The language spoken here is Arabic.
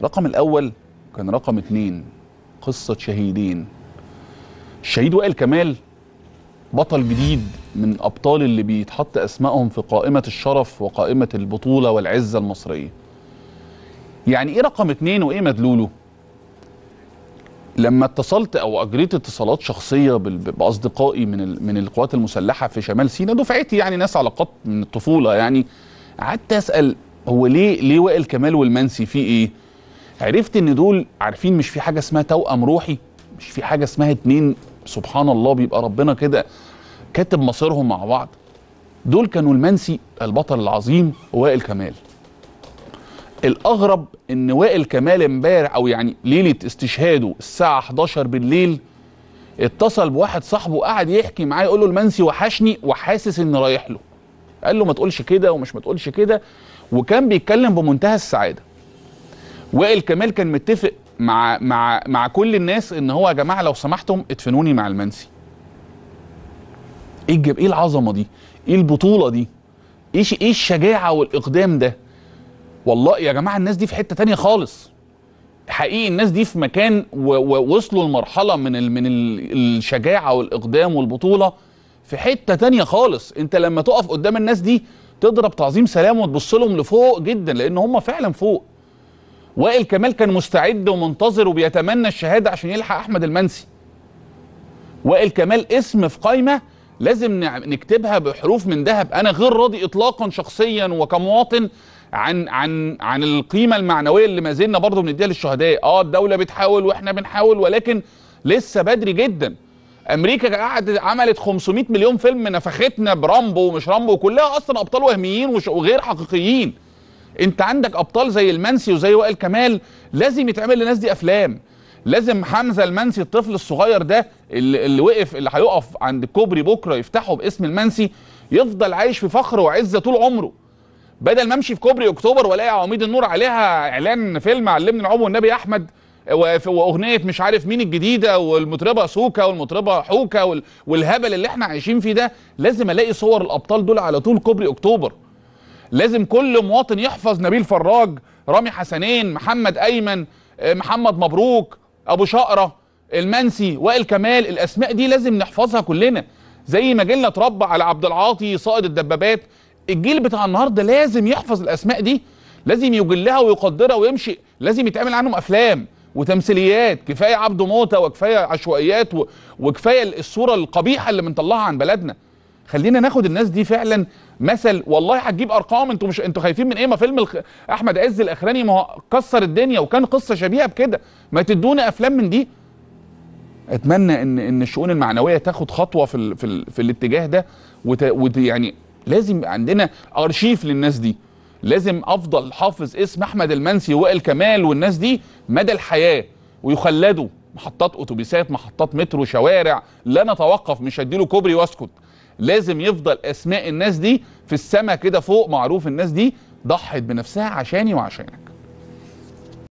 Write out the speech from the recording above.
الرقم الأول كان رقم اتنين قصة شهيدين الشهيد وائل كمال بطل جديد من أبطال اللي بيتحط أسمائهم في قائمة الشرف وقائمة البطولة والعزة المصرية يعني إيه رقم اتنين وإيه مدلوله لما اتصلت او اجريت اتصالات شخصيه باصدقائي من من القوات المسلحه في شمال سيناء دفعتي يعني ناس علاقات من الطفوله يعني قعدت اسال هو ليه ليه وائل كمال والمنسي في ايه؟ عرفت ان دول عارفين مش في حاجه اسمها توأم روحي مش في حاجه اسمها اتنين سبحان الله بيبقى ربنا كده كاتب مصيرهم مع بعض دول كانوا المنسي البطل العظيم وائل كمال الاغرب ان وائل كمال امبارح او يعني ليله استشهاده الساعه 11 بالليل اتصل بواحد صاحبه قعد يحكي معاه يقول له المنسي وحشني وحاسس اني رايح له قال له ما تقولش كده ومش ما تقولش كده وكان بيتكلم بمنتهى السعاده وائل كمال كان متفق مع مع مع كل الناس ان هو يا جماعه لو سمحتم ادفنوني مع المنسي ايه ايه العظمه دي ايه البطوله دي ايه ايه الشجاعه والاقدام ده والله يا جماعه الناس دي في حته تانية خالص حقيقي الناس دي في مكان ووصلوا لمرحله من ال من ال الشجاعه والاقدام والبطوله في حته تانية خالص انت لما تقف قدام الناس دي تضرب تعظيم سلام وتبص لهم لفوق جدا لان هم فعلا فوق وائل كمال كان مستعد ومنتظر وبيتمنى الشهاده عشان يلحق احمد المنسي وائل كمال اسم في قايمه لازم نكتبها بحروف من ذهب انا غير راضي اطلاقا شخصيا وكمواطن عن عن عن القيمه المعنويه اللي ما زلنا برضه بنديها للشهداء اه الدوله بتحاول واحنا بنحاول ولكن لسه بدري جدا امريكا قعدت عملت 500 مليون فيلم نفختنا برامبو ومش رامبو كلها اصلا ابطال وهميين وغير حقيقيين انت عندك ابطال زي المنسي وزي وائل كمال لازم يتعمل للناس دي افلام لازم حمزه المنسي الطفل الصغير ده اللي, اللي وقف اللي هيقف عند الكوبري بكره يفتحه باسم المنسي يفضل عايش في فخر وعزه طول عمره بدل ما امشي في كوبري اكتوبر والاقي عواميد النور عليها اعلان فيلم علمني العمر والنبي احمد واغنيه مش عارف مين الجديده والمطربه سوكا والمطربه حوكا والهبل اللي احنا عايشين فيه ده لازم الاقي صور الابطال دول على طول كوبري اكتوبر لازم كل مواطن يحفظ نبيل فراج رامي حسنين محمد ايمن آه، محمد مبروك ابو شقره المنسي وائل كمال الاسماء دي لازم نحفظها كلنا زي ما جيلنا اتربى على عبد العاطي صائد الدبابات الجيل بتاع النهارده لازم يحفظ الاسماء دي لازم يجلها ويقدرها ويمشي لازم يتعمل عنهم افلام وتمثيليات كفايه عبده موته وكفايه عشوائيات وكفايه الصوره القبيحه اللي بنطلعها عن بلدنا خلينا ناخد الناس دي فعلا مثل والله هتجيب ارقام انتوا مش انتوا خايفين من ايه ما فيلم احمد عز الاخراني ما هو كسر الدنيا وكان قصه شبيهه بكده ما تدونا افلام من دي اتمنى ان ان الشؤون المعنويه تاخد خطوه في الـ في, الـ في الاتجاه ده وت... يعني لازم عندنا ارشيف للناس دي لازم افضل حافظ اسم احمد المنسي ووائل كمال والناس دي مدى الحياه ويخلدوا محطات اتوبيسات محطات مترو شوارع لا نتوقف مش هديله كوبري واسكت لازم يفضل اسماء الناس دي في السماء كده فوق معروف الناس دي ضحت بنفسها عشاني وعشانك